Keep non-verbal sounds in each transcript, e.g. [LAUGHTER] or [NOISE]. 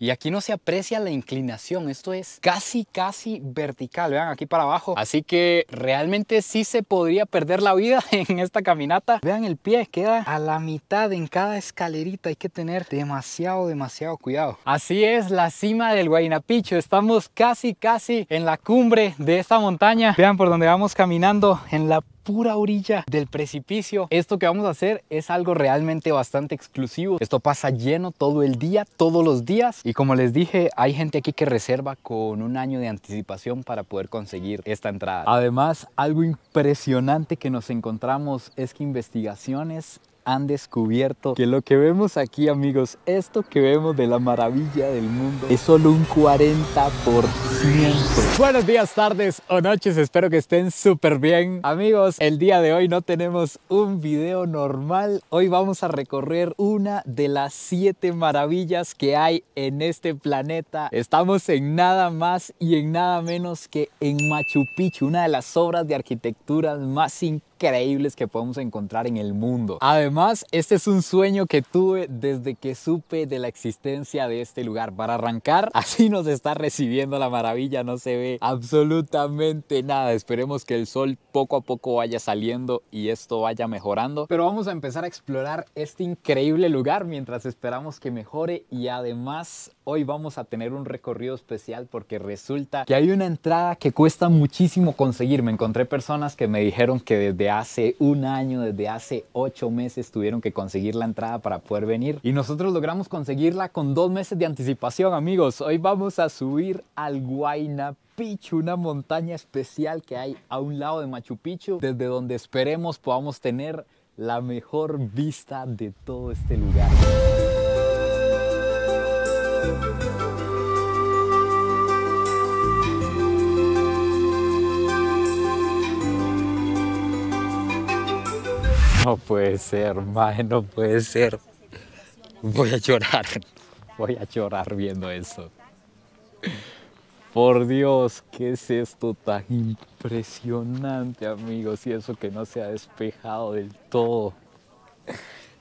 Y aquí no se aprecia la inclinación, esto es casi, casi vertical, vean, aquí para abajo. Así que realmente sí se podría perder la vida [LAUGHS] en esta caminata. Vean el pie, queda a la mitad en cada escalerita, hay que tener demasiado, demasiado cuidado. Así es la cima del Guaynapicho, estamos casi, casi en la cumbre de esta montaña. Vean por donde vamos caminando en la pura orilla del precipicio. Esto que vamos a hacer es algo realmente bastante exclusivo. Esto pasa lleno todo el día, todos los días. Y como les dije, hay gente aquí que reserva con un año de anticipación para poder conseguir esta entrada. Además, algo impresionante que nos encontramos es que investigaciones han descubierto que lo que vemos aquí amigos, esto que vemos de la maravilla del mundo es solo un 40%. Buenos días, tardes o noches, espero que estén súper bien. Amigos, el día de hoy no tenemos un video normal, hoy vamos a recorrer una de las siete maravillas que hay en este planeta. Estamos en nada más y en nada menos que en Machu Picchu, una de las obras de arquitectura más increíbles increíbles que podemos encontrar en el mundo. Además, este es un sueño que tuve desde que supe de la existencia de este lugar. Para arrancar, [LAUGHS] así nos está recibiendo la maravilla, no se ve absolutamente nada. Esperemos que el sol poco a poco vaya saliendo y esto vaya mejorando. Pero vamos a empezar a explorar este increíble lugar mientras esperamos que mejore y además Hoy vamos a tener un recorrido especial porque resulta que hay una entrada que cuesta muchísimo conseguir. Me encontré personas que me dijeron que desde hace un año, desde hace ocho meses tuvieron que conseguir la entrada para poder venir. Y nosotros logramos conseguirla con dos meses de anticipación, amigos. Hoy vamos a subir al Guayna Pichu, una montaña especial que hay a un lado de Machu Picchu, desde donde esperemos podamos tener la mejor vista de todo este lugar. No puede ser, madre, no puede ser. Voy a llorar. Voy a llorar viendo eso. Por Dios, ¿qué es esto tan impresionante, amigos? Y eso que no se ha despejado del todo.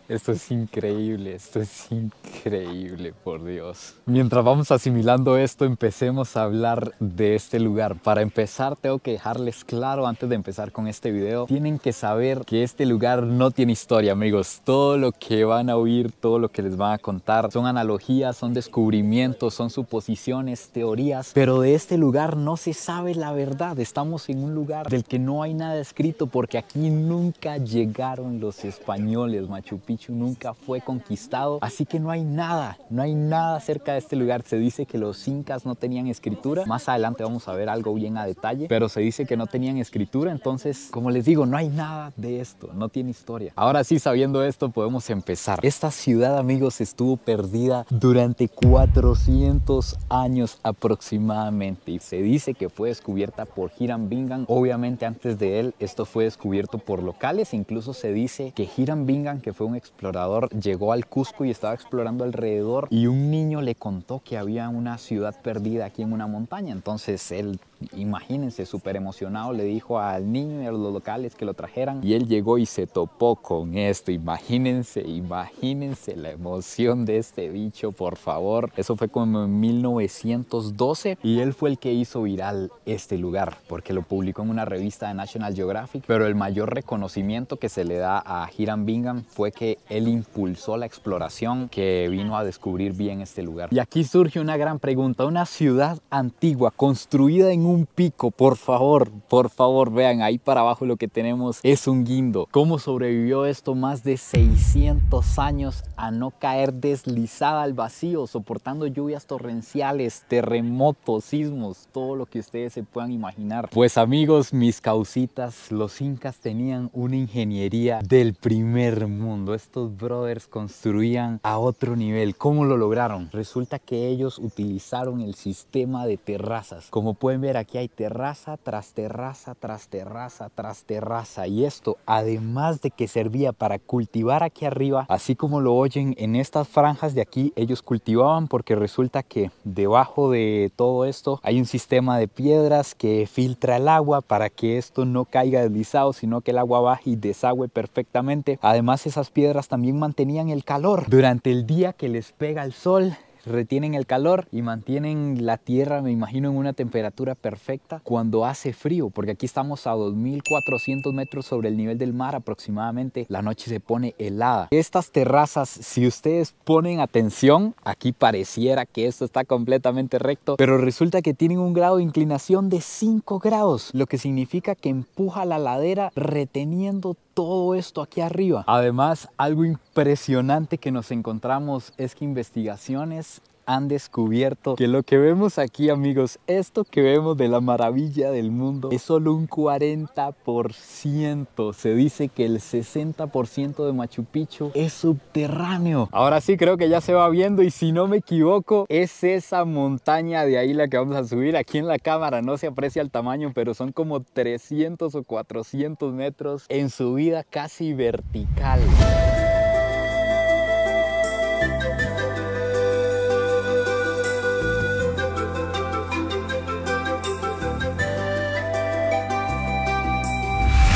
Esto es increíble, esto es increíble, por Dios. Mientras vamos asimilando esto, empecemos a hablar de este lugar. Para empezar, tengo que dejarles claro antes de empezar con este video, tienen que saber que este lugar no tiene historia, amigos. Todo lo que van a oír, todo lo que les van a contar, son analogías, son descubrimientos, son suposiciones, teorías, pero de este lugar no se sabe la verdad. Estamos en un lugar del que no hay nada escrito porque aquí nunca llegaron los españoles, Machu Picchu nunca fue conquistado, así que no hay nada, no hay nada cerca de este lugar. Se dice que los incas no tenían escritura, más adelante vamos a ver algo bien a detalle, pero se dice que no tenían escritura, entonces como les digo, no hay nada de esto, no tiene historia. Ahora sí, sabiendo esto, podemos empezar. Esta ciudad, amigos, estuvo perdida durante 400 años aproximadamente y se dice que fue descubierta por Hiram Bingham. Obviamente antes de él, esto fue descubierto por locales, incluso se dice que Hiram Bingham, que fue un explorador llegó al Cusco y estaba explorando alrededor y un niño le contó que había una ciudad perdida aquí en una montaña. Entonces él imagínense, súper emocionado, le dijo al niño y a los locales que lo trajeran. Y él llegó y se topó con esto. Imagínense, imagínense la emoción de este bicho, por favor. Eso fue como en 1912 y él fue el que hizo viral este lugar porque lo publicó en una revista de National Geographic. Pero el mayor reconocimiento que se le da a Hiram Bingham fue que él impulsó la exploración que vino a descubrir bien este lugar. Y aquí surge una gran pregunta, una ciudad antigua construida en un un pico, por favor, por favor, vean, ahí para abajo lo que tenemos es un guindo. ¿Cómo sobrevivió esto más de 600 años a no caer deslizada al vacío, soportando lluvias torrenciales, terremotos, sismos, todo lo que ustedes se puedan imaginar? Pues amigos, mis causitas, los incas tenían una ingeniería del primer mundo. Estos brothers construían a otro nivel. ¿Cómo lo lograron? Resulta que ellos utilizaron el sistema de terrazas. Como pueden ver aquí, aquí hay terraza tras terraza tras terraza tras terraza. Y esto, además de que servía para cultivar aquí arriba, así como lo oyen en estas franjas de aquí, ellos cultivaban porque resulta que debajo de todo esto hay un sistema de piedras que filtra el agua para que esto no caiga deslizado, sino que el agua baje y desagüe perfectamente. Además, esas piedras también mantenían el calor durante el día que les pega el sol retienen el calor y mantienen la tierra, me imagino, en una temperatura perfecta cuando hace frío, porque aquí estamos a 2.400 metros sobre el nivel del mar aproximadamente, la noche se pone helada. Estas terrazas, si ustedes ponen atención, aquí pareciera que esto está completamente recto, pero resulta que tienen un grado de inclinación de 5 grados, lo que significa que empuja la ladera reteniendo todo esto aquí arriba. Además, algo impresionante que nos encontramos es que investigaciones han descubierto que lo que vemos aquí amigos, esto que vemos de la maravilla del mundo es solo un 40%. Se dice que el 60% de Machu Picchu es subterráneo. Ahora sí creo que ya se va viendo y si no me equivoco es esa montaña de ahí la que vamos a subir. Aquí en la cámara no se aprecia el tamaño pero son como 300 o 400 metros en subida casi vertical.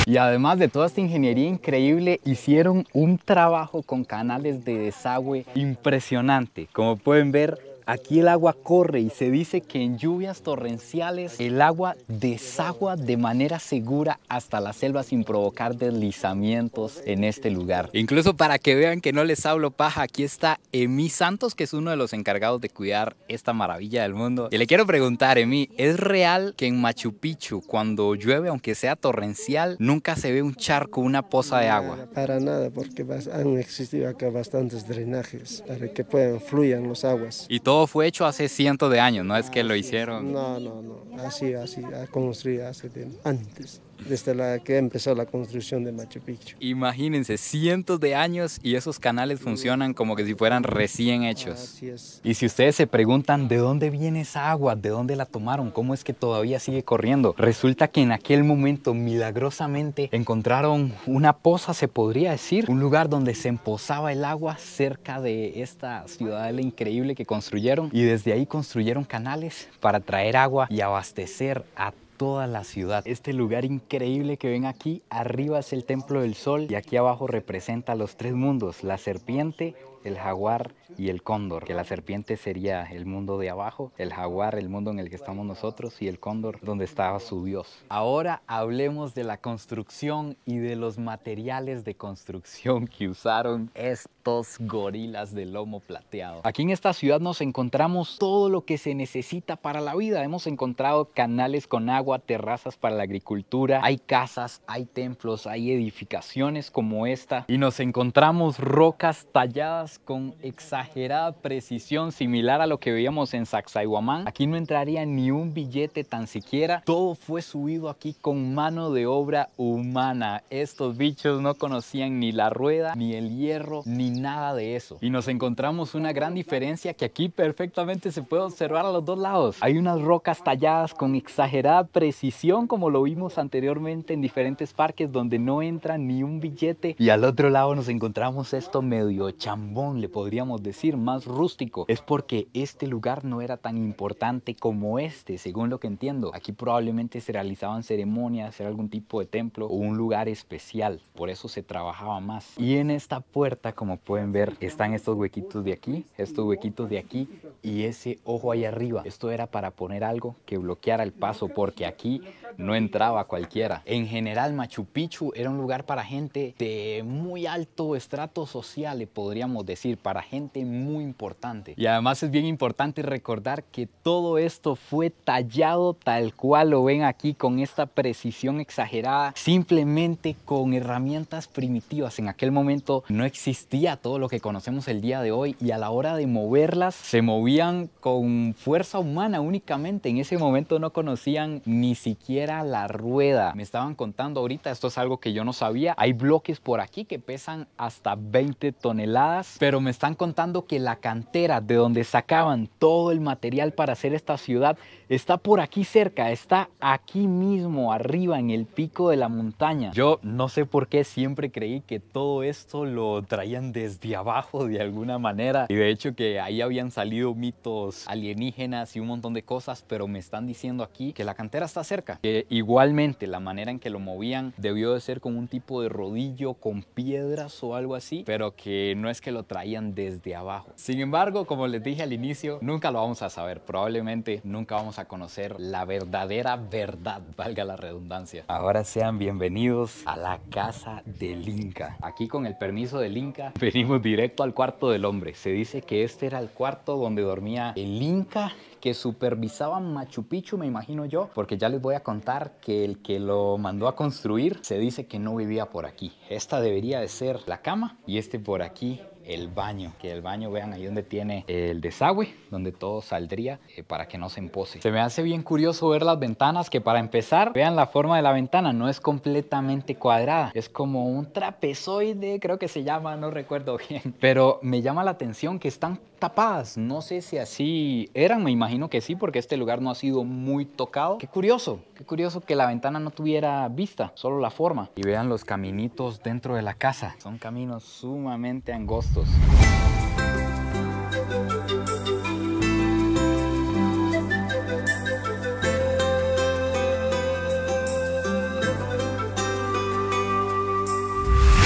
Y además de toda esta ingeniería increíble, hicieron un trabajo con canales de desagüe impresionante. Como pueden ver, Aquí el agua corre y se dice que en lluvias torrenciales el agua desagua de manera segura hasta la selva sin provocar deslizamientos en este lugar. Incluso para que vean que no les hablo paja, aquí está Emi Santos, que es uno de los encargados de cuidar esta maravilla del mundo. Y le quiero preguntar, Emi, ¿es real que en Machu Picchu cuando llueve, aunque sea torrencial, nunca se ve un charco, una poza de agua? para nada, porque han existido acá bastantes drenajes para que puedan, fluyan los aguas todo fue hecho hace cientos de años, no es que lo hicieron. No, no, no, así, así, construido hace tiempo, antes desde la que empezó la construcción de Machu Picchu. Imagínense, cientos de años y esos canales funcionan como que si fueran recién hechos. Y si ustedes se preguntan de dónde viene esa agua, de dónde la tomaron, cómo es que todavía sigue corriendo, resulta que en aquel momento milagrosamente encontraron una poza, se podría decir, un lugar donde se emposaba el agua cerca de esta ciudadela increíble que construyeron y desde ahí construyeron canales para traer agua y abastecer a toda la ciudad. Este lugar increíble que ven aquí, arriba es el Templo del Sol y aquí abajo representa los tres mundos, la serpiente, el jaguar y el cóndor, que la serpiente sería el mundo de abajo, el jaguar, el mundo en el que estamos nosotros, y el cóndor, donde estaba su Dios. Ahora hablemos de la construcción y de los materiales de construcción que usaron estos gorilas de lomo plateado. Aquí en esta ciudad nos encontramos todo lo que se necesita para la vida. Hemos encontrado canales con agua, terrazas para la agricultura, hay casas, hay templos, hay edificaciones como esta, y nos encontramos rocas talladas con exacto exagerada precisión similar a lo que veíamos en Sacsayhuamán. Aquí no entraría ni un billete tan siquiera. Todo fue subido aquí con mano de obra humana. Estos bichos no conocían ni la rueda, ni el hierro, ni nada de eso. Y nos encontramos una gran diferencia que aquí perfectamente se puede observar a los dos lados. Hay unas rocas talladas con exagerada precisión como lo vimos anteriormente en diferentes parques donde no entra ni un billete. Y al otro lado nos encontramos esto medio chambón, le podríamos decir decir, más rústico, es porque este lugar no era tan importante como este, según lo que entiendo. Aquí probablemente se realizaban ceremonias, era algún tipo de templo o un lugar especial, por eso se trabajaba más. Y en esta puerta, como pueden ver, están estos huequitos de aquí, estos huequitos de aquí y ese ojo ahí arriba. Esto era para poner algo que bloqueara el paso, porque aquí no entraba cualquiera. En general, Machu Picchu era un lugar para gente de muy alto estrato social, le podríamos decir, para gente muy importante. Y además es bien importante recordar que todo esto fue tallado tal cual lo ven aquí con esta precisión exagerada, simplemente con herramientas primitivas. En aquel momento no existía todo lo que conocemos el día de hoy y a la hora de moverlas se movían con fuerza humana únicamente. En ese momento no conocían ni siquiera la rueda. Me estaban contando ahorita, esto es algo que yo no sabía, hay bloques por aquí que pesan hasta 20 toneladas, pero me están contando que la cantera de donde sacaban todo el material para hacer esta ciudad está por aquí cerca, está aquí mismo, arriba, en el pico de la montaña. Yo no sé por qué siempre creí que todo esto lo traían desde abajo de alguna manera. Y de hecho que ahí habían salido mitos alienígenas y un montón de cosas, pero me están diciendo aquí que la cantera está cerca. Que igualmente la manera en que lo movían debió de ser con un tipo de rodillo, con piedras o algo así, pero que no es que lo traían desde abajo. Sin embargo, como les dije al inicio, nunca lo vamos a saber. Probablemente nunca vamos a conocer la verdadera verdad, [LAUGHS] valga la redundancia. Ahora sean bienvenidos a la casa del Inca. Aquí con el permiso del Inca [LAUGHS] venimos directo al cuarto del hombre. Se dice que este era el cuarto donde dormía el Inca que supervisaba Machu Picchu, me imagino yo, porque ya les voy a contar que el que lo mandó a construir se dice que no vivía por aquí. Esta debería de ser la cama y este por aquí el baño. Que el baño, vean ahí donde tiene el desagüe, donde todo saldría eh, para que no se empose. Se me hace bien curioso ver las ventanas que para empezar, vean la forma de la ventana, no es completamente cuadrada. Es como un trapezoide, creo que se llama, no recuerdo [LAUGHS] bien. Pero me llama la atención que están tapadas. No sé si así eran, me imagino que sí, porque este lugar no ha sido muy tocado. Qué curioso, qué curioso que la ventana no tuviera vista, solo la forma. Y vean los caminitos dentro de la casa. Son caminos sumamente angostos.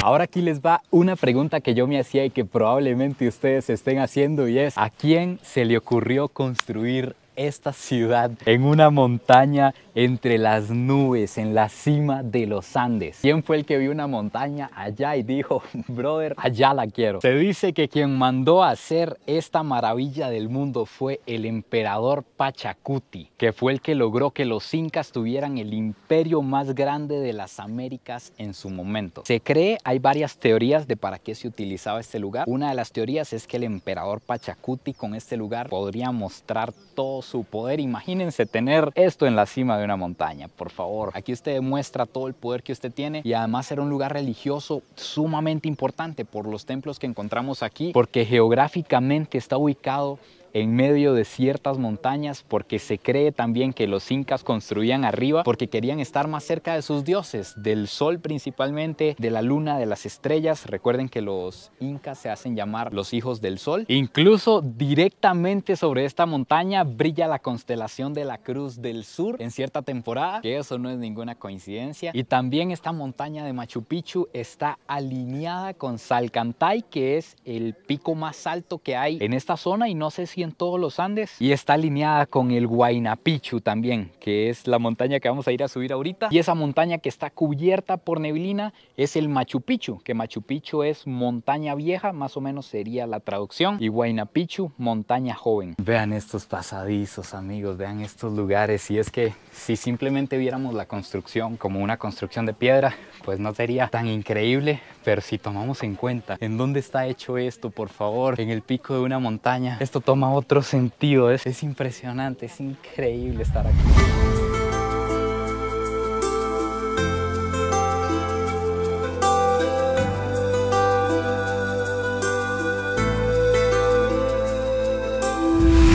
Ahora aquí les va una pregunta que yo me hacía y que probablemente ustedes estén haciendo y es ¿a quién se le ocurrió construir esta ciudad en una montaña entre las nubes, en la cima de los Andes. ¿Quién fue el que vio una montaña allá y dijo, [LAUGHS] brother, allá la quiero? Se dice que quien mandó a hacer esta maravilla del mundo fue el emperador Pachacuti, que fue el que logró que los incas tuvieran el imperio más grande de las Américas en su momento. Se cree, hay varias teorías de para qué se utilizaba este lugar. Una de las teorías es que el emperador Pachacuti con este lugar podría mostrar todo su poder. Imagínense tener esto en la cima una montaña, por favor. Aquí usted demuestra todo el poder que usted tiene y además era un lugar religioso sumamente importante por los templos que encontramos aquí, porque geográficamente está ubicado en medio de ciertas montañas porque se cree también que los incas construían arriba porque querían estar más cerca de sus dioses, del sol principalmente, de la luna, de las estrellas. Recuerden que los incas se hacen llamar los hijos del sol. Incluso directamente sobre esta montaña brilla la constelación de la Cruz del Sur en cierta temporada, que eso no es ninguna coincidencia. Y también esta montaña de Machu Picchu está alineada con Salcantay, que es el pico más alto que hay en esta zona y no sé si en todos los Andes y está alineada con el Huayna Picchu también, que es la montaña que vamos a ir a subir ahorita. Y esa montaña que está cubierta por neblina es el Machu Picchu, que Machu Picchu es montaña vieja, más o menos sería la traducción, y Huayna montaña joven. Vean estos pasadizos, amigos, vean estos lugares. Y es que si simplemente viéramos la construcción como una construcción de piedra, pues no sería tan increíble, pero si tomamos en cuenta en dónde está hecho esto, por favor, en el pico de una montaña, esto toma otro sentido. Es, impresionante, es increíble estar aquí.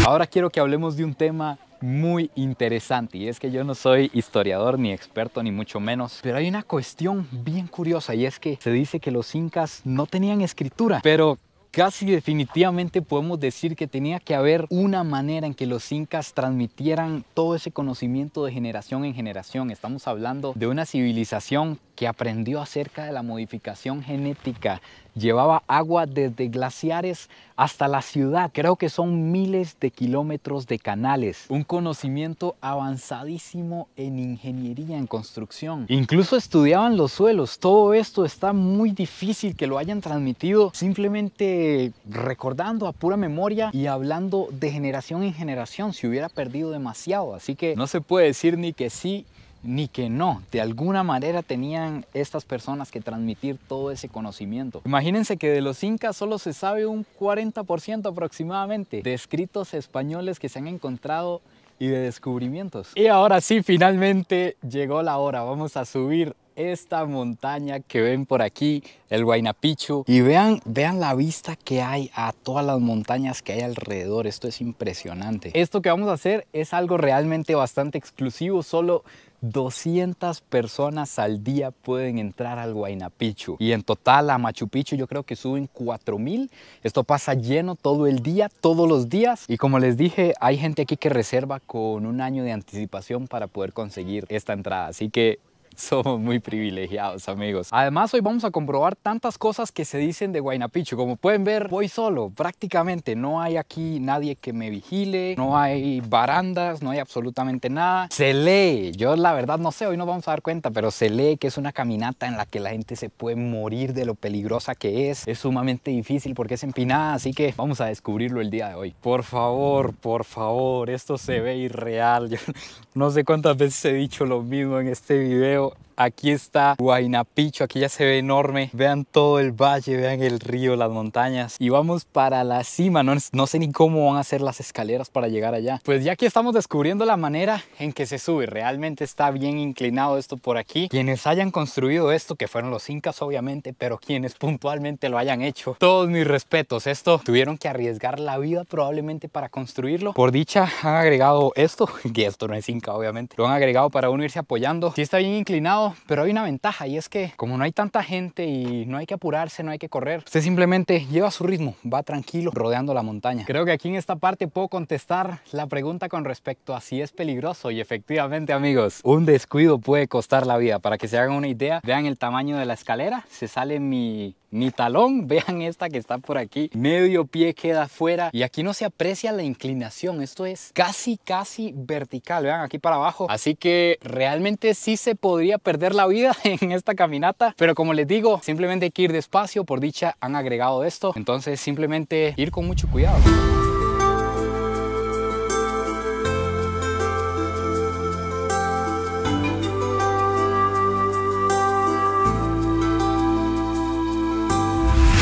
Ahora quiero que hablemos de un tema muy interesante y es que yo no soy historiador ni experto ni mucho menos, pero hay una cuestión bien curiosa y es que se dice que los incas no tenían escritura, pero Casi definitivamente podemos decir que tenía que haber una manera en que los incas transmitieran todo ese conocimiento de generación en generación. Estamos hablando de una civilización que aprendió acerca de la modificación genética llevaba agua desde glaciares hasta la ciudad. Creo que son miles de kilómetros de canales. Un conocimiento avanzadísimo en ingeniería, en construcción. Incluso estudiaban los suelos. Todo esto está muy difícil que lo hayan transmitido simplemente recordando a pura memoria y hablando de generación en generación. Se hubiera perdido demasiado. Así que no se puede decir ni que sí ni que no. De alguna manera tenían estas personas que transmitir todo ese conocimiento. Imagínense que de los incas solo se sabe un 40% aproximadamente de escritos españoles que se han encontrado y de descubrimientos. Y ahora sí, finalmente llegó la hora. Vamos a subir esta montaña que ven por aquí, el Pichu Y vean, vean la vista que hay a todas las montañas que hay alrededor. Esto es impresionante. Esto que vamos a hacer es algo realmente bastante exclusivo. Solo 200 personas al día pueden entrar al Pichu y en total a Machu Picchu yo creo que suben 4000. Esto pasa lleno todo el día, todos los días y como les dije, hay gente aquí que reserva con un año de anticipación para poder conseguir esta entrada, así que [LAUGHS] Somos muy privilegiados, amigos. Además, hoy vamos a comprobar tantas cosas que se dicen de Guaynapicho. Como pueden ver, voy solo, prácticamente. No hay aquí nadie que me vigile, no hay barandas, no hay absolutamente nada. Se lee, yo la verdad no sé, hoy no vamos a dar cuenta, pero se lee que es una caminata en la que la gente se puede morir de lo peligrosa que es. Es sumamente difícil porque es empinada, así que vamos a descubrirlo el día de hoy. Por favor, por favor, esto se ve irreal. [LAUGHS] no sé cuántas veces he dicho lo mismo en este video So Aquí está Guainapicho, aquí ya se ve enorme. Vean todo el valle, vean el río, las montañas. Y vamos para la cima, no, sé ni cómo van a ser las escaleras para llegar allá. Pues ya aquí estamos descubriendo la manera en que se sube. Realmente está bien inclinado esto por aquí. Quienes hayan construido esto, que fueron los incas obviamente, pero quienes puntualmente lo hayan hecho. Todos mis respetos, esto tuvieron que arriesgar la vida probablemente para construirlo. Por dicha han agregado esto, [LAUGHS] que esto no es inca obviamente. Lo han agregado para unirse apoyando. Si está bien inclinado, pero hay una ventaja y es que como no hay tanta gente y no hay que apurarse, no hay que correr, usted simplemente lleva su ritmo, va tranquilo rodeando la montaña. Creo que aquí en esta parte puedo contestar la pregunta con respecto a si es peligroso y efectivamente amigos, un descuido puede costar la vida. Para que se hagan una idea, vean el tamaño de la escalera, se sale mi mi talón, [LAUGHS] vean esta que está por aquí, medio pie queda afuera y aquí no se aprecia la inclinación, esto es casi casi vertical, vean aquí para abajo, así que realmente sí se podría perder perder la vida [LAUGHS] en esta caminata, pero como les digo, simplemente que ir despacio, por dicha han agregado esto, entonces simplemente ir con mucho cuidado.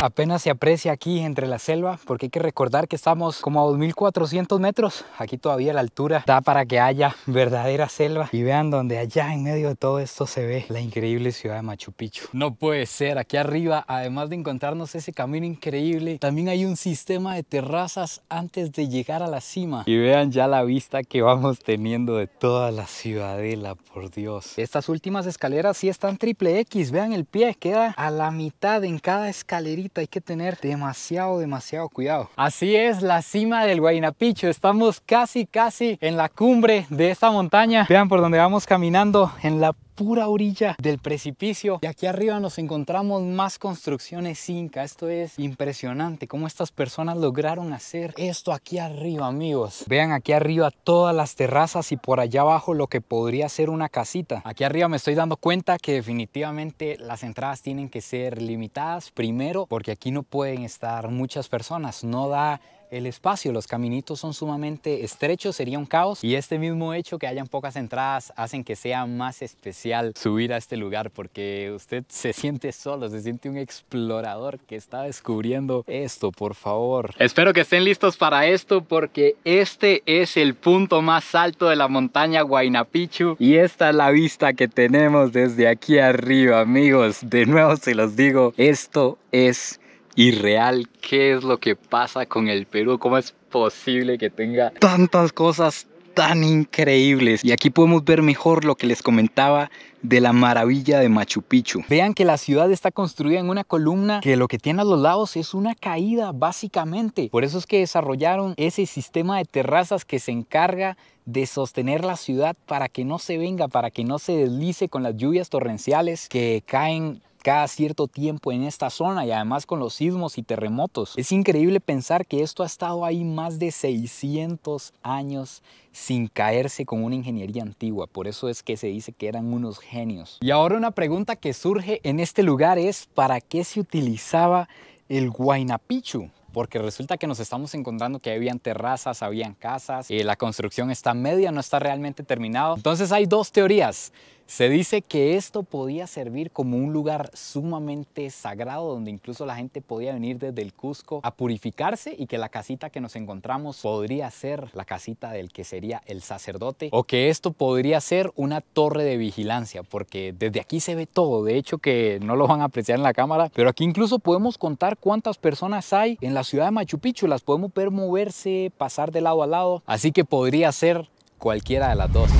apenas se aprecia aquí entre la selva porque hay que recordar que estamos como a 2400 metros aquí todavía la altura da para que haya verdadera selva y vean donde allá en medio de todo esto se ve la increíble ciudad de Machu Picchu no puede ser aquí arriba además de encontrarnos ese camino increíble también hay un sistema de terrazas antes de llegar a la cima y vean ya la vista que vamos teniendo de toda la ciudadela por Dios estas últimas escaleras sí están triple X vean el pie queda a la mitad en cada escalerita hay que tener demasiado, demasiado cuidado. Así es la cima del Guaynapicho. Estamos casi, casi en la cumbre de esta montaña. Vean por donde vamos caminando en la pura orilla del precipicio. Y aquí arriba nos encontramos más construcciones inca. Esto es impresionante cómo estas personas lograron hacer esto aquí arriba, amigos. Vean aquí arriba todas las terrazas y por allá abajo lo que podría ser una casita. Aquí arriba me estoy dando cuenta que definitivamente las entradas tienen que ser limitadas. Primero, porque aquí no pueden estar muchas personas. No da el espacio, los caminitos son sumamente estrechos, sería un caos y este mismo hecho que hayan pocas entradas hacen que sea más especial subir a este lugar porque usted se siente solo, se siente un explorador que está descubriendo esto, por favor. Espero que estén listos para esto porque este es el punto más alto de la montaña Guainapichu. y esta es la vista que tenemos desde aquí arriba, amigos. De nuevo se los digo, esto es real, qué es lo que pasa con el Perú, cómo es posible que tenga tantas cosas tan increíbles. Y aquí podemos ver mejor lo que les comentaba de la maravilla de Machu Picchu. Vean que la ciudad está construida en una columna que lo que tiene a los lados es una caída básicamente. Por eso es que desarrollaron ese sistema de terrazas que se encarga de sostener la ciudad para que no se venga, para que no se deslice con las lluvias torrenciales que caen cada cierto tiempo en esta zona y además con los sismos y terremotos. Es increíble pensar que esto ha estado ahí más de 600 años sin caerse con una ingeniería antigua, por eso es que se dice que eran unos genios. Y ahora una pregunta que surge en este lugar es ¿para qué se utilizaba el Guaynapichu? porque resulta que nos estamos encontrando que habían terrazas, habían casas, eh, la construcción está media, no está realmente terminado. Entonces hay dos teorías. Se dice que esto podía servir como un lugar sumamente sagrado donde incluso la gente podía venir desde el Cusco a purificarse y que la casita que nos encontramos podría ser la casita del que sería el sacerdote o que esto podría ser una torre de vigilancia porque desde aquí se ve todo. De hecho que no lo van a apreciar en la cámara, pero aquí incluso podemos contar cuántas personas hay en la ciudad de Machu Picchu. Las podemos ver moverse, pasar de lado a lado. Así que podría ser cualquiera de las dos.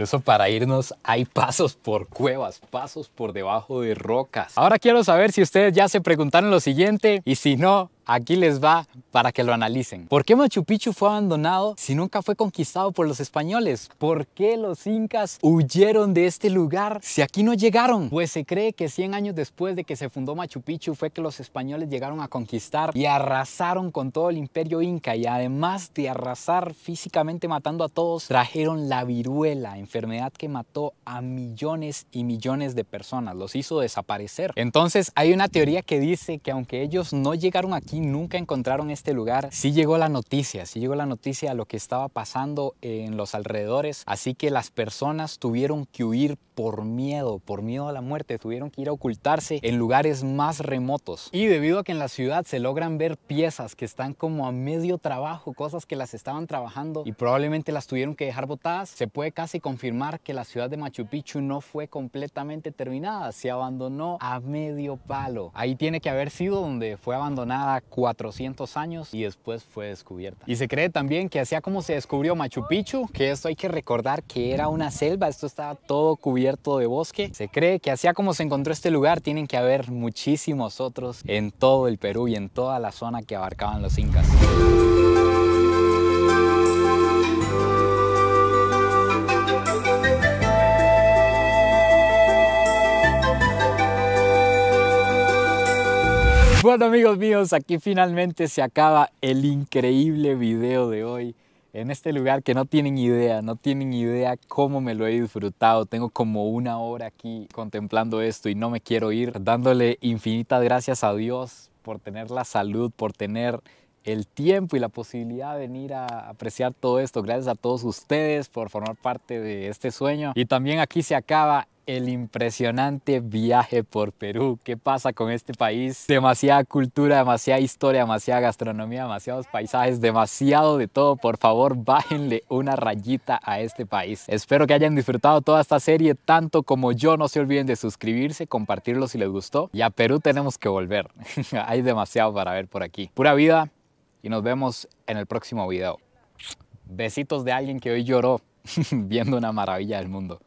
Incluso para irnos hay pasos por cuevas, pasos por debajo de rocas. Ahora quiero saber si ustedes ya se preguntaron lo siguiente y si no, Aquí les va para que lo analicen. ¿Por qué Machu Picchu fue abandonado si nunca fue conquistado por los españoles? ¿Por qué los incas huyeron de este lugar si aquí no llegaron? Pues se cree que 100 años después de que se fundó Machu Picchu fue que los españoles llegaron a conquistar y arrasaron con todo el imperio inca y además de arrasar físicamente matando a todos, trajeron la viruela, enfermedad que mató a millones y millones de personas, los hizo desaparecer. Entonces hay una teoría que dice que aunque ellos no llegaron aquí nunca encontraron este lugar. Sí llegó la noticia, sí llegó la noticia de lo que estaba pasando en los alrededores, así que las personas tuvieron que huir por miedo, por miedo a la muerte, tuvieron que ir a ocultarse en lugares más remotos. Y debido a que en la ciudad se logran ver piezas que están como a medio trabajo, cosas que las estaban trabajando y probablemente las tuvieron que dejar botadas, se puede casi confirmar que la ciudad de Machu Picchu no fue completamente terminada, se abandonó a medio palo. Ahí tiene que haber sido donde fue abandonada 400 años y después fue descubierta. Y se cree también que hacía como se descubrió Machu Picchu, que esto hay que recordar que era una selva, esto estaba todo cubierto de bosque, se cree que hacía como se encontró este lugar, tienen que haber muchísimos otros en todo el Perú y en toda la zona que abarcaban los incas. [LAUGHS] Bueno amigos míos, aquí finalmente se acaba el increíble video de hoy en este lugar que no tienen idea, no tienen idea cómo me lo he disfrutado. Tengo como una hora aquí contemplando esto y no me quiero ir, dándole infinitas gracias a Dios por tener la salud, por tener el tiempo y la posibilidad de venir a apreciar todo esto. Gracias a todos ustedes por formar parte de este sueño. Y también aquí se acaba el impresionante viaje por Perú. ¿Qué pasa con este país? Demasiada cultura, demasiada historia, demasiada gastronomía, demasiados paisajes, demasiado de todo. Por favor, bájenle una rayita a este país. Espero que hayan disfrutado toda esta serie tanto como yo. No se olviden de suscribirse, compartirlo si les gustó. Y a Perú tenemos que volver. [LAUGHS] Hay demasiado para ver por aquí. Pura vida y nos vemos en el próximo video. Besitos de alguien que hoy lloró [LAUGHS] viendo una maravilla del mundo.